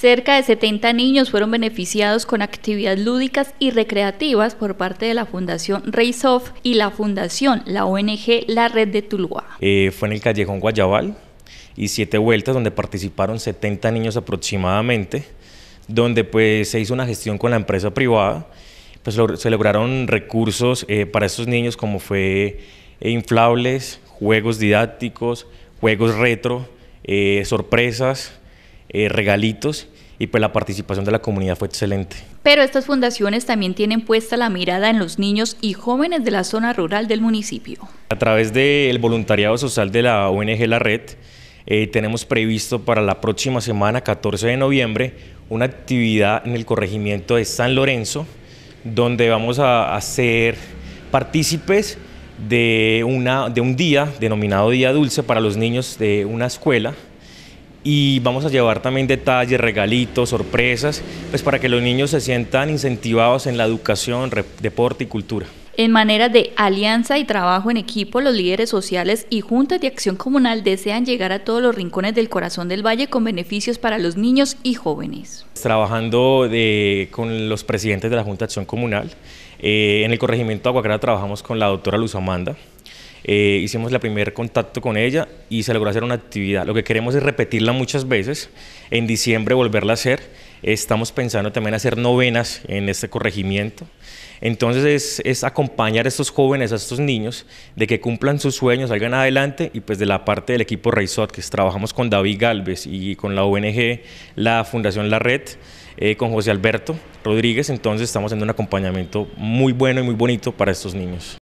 Cerca de 70 niños fueron beneficiados con actividades lúdicas y recreativas por parte de la Fundación Reisof y la Fundación, la ONG La Red de Tuluá. Eh, fue en el Callejón Guayabal y siete vueltas donde participaron 70 niños aproximadamente, donde pues se hizo una gestión con la empresa privada, pues se lograron recursos eh, para estos niños como fue eh, inflables, juegos didácticos, juegos retro, sorpresas, eh, regalitos y pues la participación de la comunidad fue excelente. Pero estas fundaciones también tienen puesta la mirada en los niños y jóvenes de la zona rural del municipio. A través del voluntariado social de la ONG La Red, eh, tenemos previsto para la próxima semana, 14 de noviembre, una actividad en el corregimiento de San Lorenzo, donde vamos a hacer partícipes de, una, de un día denominado Día Dulce para los niños de una escuela, y vamos a llevar también detalles, regalitos, sorpresas, pues para que los niños se sientan incentivados en la educación, deporte y cultura. En manera de alianza y trabajo en equipo, los líderes sociales y juntas de acción comunal desean llegar a todos los rincones del corazón del valle con beneficios para los niños y jóvenes. Trabajando eh, con los presidentes de la Junta de Acción Comunal, eh, en el corregimiento de Aguacara trabajamos con la doctora Luz Amanda, eh, hicimos el primer contacto con ella y se logró hacer una actividad. Lo que queremos es repetirla muchas veces, en diciembre volverla a hacer. Estamos pensando también hacer novenas en este corregimiento. Entonces es, acompañar a estos jóvenes, a estos niños, de que cumplan sus sueños, salgan adelante y pues de la parte del equipo Reisot, que trabajamos con David Galvez y con la ONG, la Fundación La Red, eh, con José Alberto Rodríguez, entonces estamos haciendo un acompañamiento muy bueno y muy bonito para estos niños.